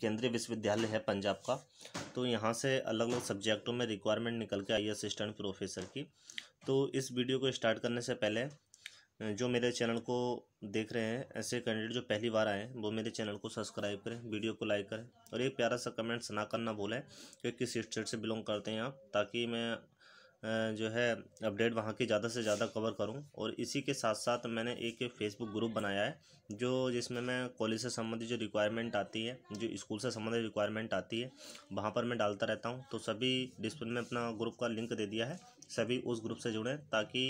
केंद्रीय विश्वविद्यालय है पंजाब का तो यहाँ से अलग अलग सब्जेक्टों में रिक्वायरमेंट निकल के आई असिस्टेंट प्रोफेसर की तो इस वीडियो को स्टार्ट करने से पहले जो मेरे चैनल को देख रहे हैं ऐसे कैंडिडेट जो पहली बार आए वो मेरे चैनल को सब्सक्राइब करें वीडियो को लाइक करें और एक प्यारा सा कमेंट्स ना करना भूलें कि किस स्टेट से बिलोंग करते हैं आप ताकि मैं जो है अपडेट वहाँ की ज़्यादा से ज़्यादा कवर करूँ और इसी के साथ साथ मैंने एक फेसबुक ग्रुप बनाया है जो जिसमें मैं कॉलेज से संबंधित जो रिक्वायरमेंट आती है जो स्कूल से संबंधित रिक्वायरमेंट आती है वहाँ पर मैं डालता रहता हूँ तो सभी डिस्प्ले में अपना ग्रुप का लिंक दे दिया है सभी उस ग्रुप से जुड़ें ताकि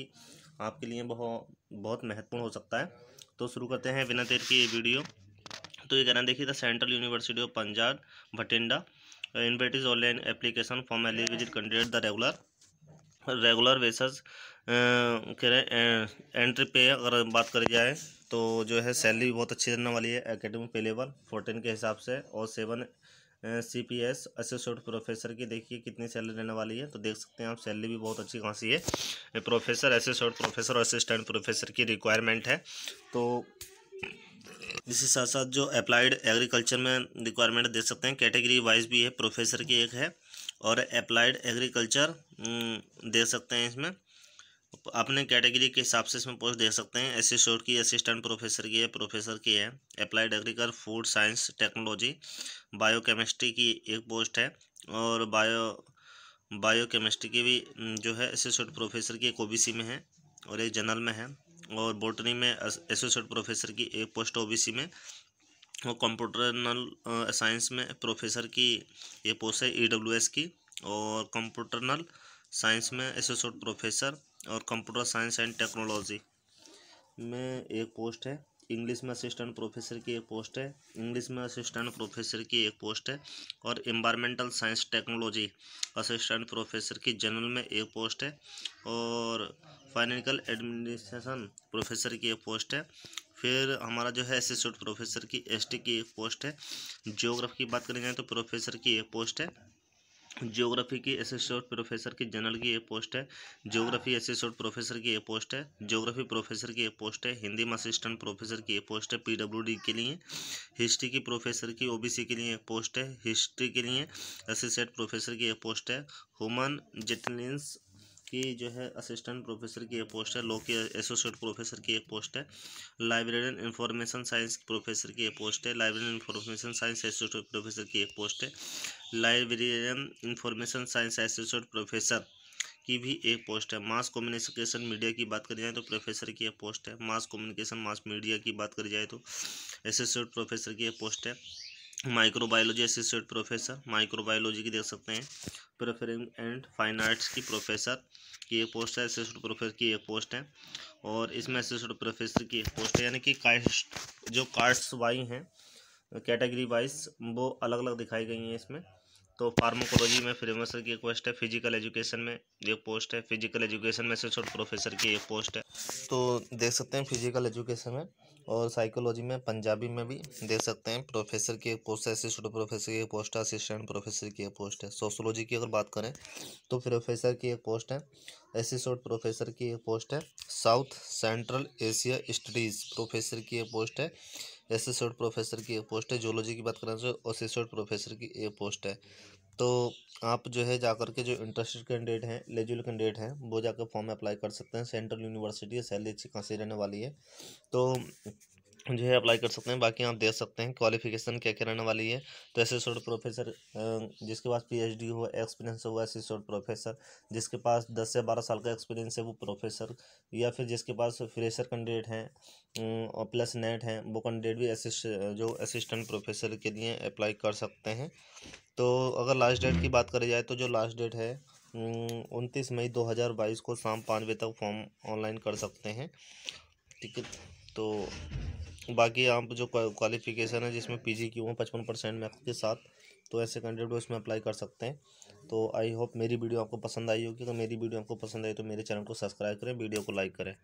आपके लिए बहुत बहुत महत्वपूर्ण हो सकता है तो शुरू करते हैं बिना देर की ये वीडियो तो ये कहना देखिए the central university of Punjab Bathinda invites online application form eligible candidate the regular regular basis कह रहे एंट्री पे अगर बात करी जाए तो जो है सैलरी बहुत अच्छी रहने वाली है एकेडमी पे लेवल फोर्टीन के हिसाब से और seven C P S associate professor की देखिए कितनी सैलरी रहने वाली है तो देख सकते हैं आप सैलरी भी बहुत अच्छी खासी है प्रोफेसर एसोसिएट प्रोफेसर और असिस्टेंट प्रोफेसर की रिक्वायरमेंट है तो इसी साथ साथ जो अप्लाइड एग्रीकल्चर में रिक्वायरमेंट देख सकते हैं कैटेगरी वाइज भी है प्रोफेसर की एक है और अप्लाइड हम्म, एग्रीकल्चर दे सकते हैं इसमें अपने कैटेगरी के हिसाब से इसमें पोस्ट देख सकते हैं एसिस्टोर की असिस्टेंट प्रोफेसर की है प्रोफेसर की है applied agriculture food science technology biochemistry की एक पोस्ट है और बायो बायोकेमिस्ट्री की भी हम्म, जो है एसोसिएट प्रोफेसर की एक ओबीसी में है और एक जनरल में है और बोटनी में एसोसिएट प्रोफेसर की एक पोस्ट ओबीसी में और कंप्यूटरनल साइंस में प्रोफेसर की ये पोस्ट है ई e की और कंप्यूटरनल साइंस में एसोसिएट प्रोफेसर और कंप्यूटर साइंस एंड टेक्नोलॉजी में एक पोस्ट है इंग्लिश में असिस्टेंट प्रोफेसर की एक पोस्ट है इंग्लिश में असिस्टेंट प्रोफेसर की एक पोस्ट है और environmental science technology assistant professor की जनरल में एक पोस्ट है और फाइनेंशियल एडमिनिस्ट्रेशन प्रोफेसर की एक पोस्ट है फिर हमारा जो है एसिस्टेंट प्रोफेसर की एसटी की एक पोस्ट है जियोग्राफी की बात करें जाए तो प्रोफेसर की एक पोस्ट है जियोग्राफी की एसिस्टेंट प्रोफेसर की जनरल की एक पोस्ट है जियोग्राफी एसिस्टेंट प्रोफेसर की एक पोस्ट है जियोग्राफी प्रोफेसर की एक पोस्ट है हिंदी में असिस्टेंट प्रोफेसर की एक पोस्ट है पीडब्ल्यूडी के लिए हिस्ट्री की प्रोफेसर की ओबीसी के लिए एक पोस्ट है हिस्ट्री के लिए असिस्टेंट प्रोफेसर की एक पोस्ट है ह्यूमन जेटलिन्स की जो है असिस्टेंट प्रोफेसर की एक पोस्ट है लॉ की एसोसिएट प्रोफेसर की एक पोस्ट है लाइब्रेरियन इंफॉर्मेशन साइंस प्रोफेसर की एक पोस्ट है librarian information science associate professor की एक पोस्ट है librarian information science associate professor की भी एक पोस्ट है मास कम्युनिकेशन मीडिया की बात करी जाए तो प्रोफेसर की एक पोस्ट है मास कम्युनिकेशन मास मीडिया की बात करी जाए तो एसोसिएट प्रोफेसर की एक पोस्ट है माइक्रोबायोलॉजी एसोसिएट प्रोफेसर माइक्रोबायोलॉजी की देख सकते हैं प्रेफरिंग एंड फाइन आर्ट्स की प्रोफेसर की एक पोस्ट है एसोसिएट प्रोफेसर की एक पोस्ट है और इसमें एसोसिएट प्रोफेसर की एक पोस्ट है यानी कि कास्ट जो कास्ट वाई हैं कैटेगरी वाइज वो अलग अलग दिखाई गई हैं इसमें तो फार्माकोलॉजी में प्रोफेसर की एक पोस्ट है फिजिकल एजुकेशन में एक पोस्ट है फिजिकल एजुकेशन में से प्रोफेसर की एक पोस्ट है तो देख सकते हैं फिजिकल एजुकेशन में और साइकोलॉजी में पंजाबी में भी देख सकते हैं प्रोफेसर की एक पोस्ट है असिस्टेंट प्रोफेसर की एक पोस्ट है असिस्टेंट प्रोफेसर की एक पोस्ट है सोशोलॉजी की अगर बात करें तो प्रोफेसर की एक पोस्ट है असिस्टेंट प्रोफेसर की एक पोस्ट है south central Asia studies professor की एक पोस्ट है एसिस्टेंट प्रोफेसर की एक पोस्ट है जोलॉजी की बात करें तो असिस्टेंट प्रोफेसर की एक पोस्ट है तो आप जो है जाकर के जो इंटरेस्टेड कैंडिडेट हैं एलिजिबल कैंडिडेट हैं वो जाकर फॉर्म में अप्लाई कर सकते हैं सेंट्रल यूनिवर्सिटी है सैलरी अच्छी खासी रहने वाली है तो जो है अप्लाई कर सकते हैं बाकी आप देख सकते हैं क्वालिफिकेशन क्या क्या रहने वाली है तो एसिस्टोड प्रोफेसर जिसके पास पीएचडी हो एक्सपीरियंस हो एसिस्टोड प्रोफेसर जिसके पास दस से बारह साल का एक्सपीरियंस है वो प्रोफेसर या फिर जिसके पास फ्रेशर कैंडिडेट हैं और प्लस नेट हैं वो कैंडिडेट भी असिस्ट जो असिस्टेंट प्रोफेसर के लिए अप्लाई कर सकते हैं तो अगर लास्ट डेट की बात करी जाए तो जो लास्ट डेट है उनतीस मई दो हज़ार बाईस को शाम पाँच बजे तक फॉर्म ऑनलाइन कर सकते हैं ठीक है तो बाकी आप जो क्वालिफिकेशन है जिसमें पीजी की हो पचपन परसेंट मैक्स के साथ तो ऐसे कैंडिडेट उसमें अप्लाई कर सकते हैं तो आई होप मेरी वीडियो आपको पसंद आई होगी अगर मेरी वीडियो आपको पसंद आई तो मेरे चैनल को सब्सक्राइब करें वीडियो को लाइक करें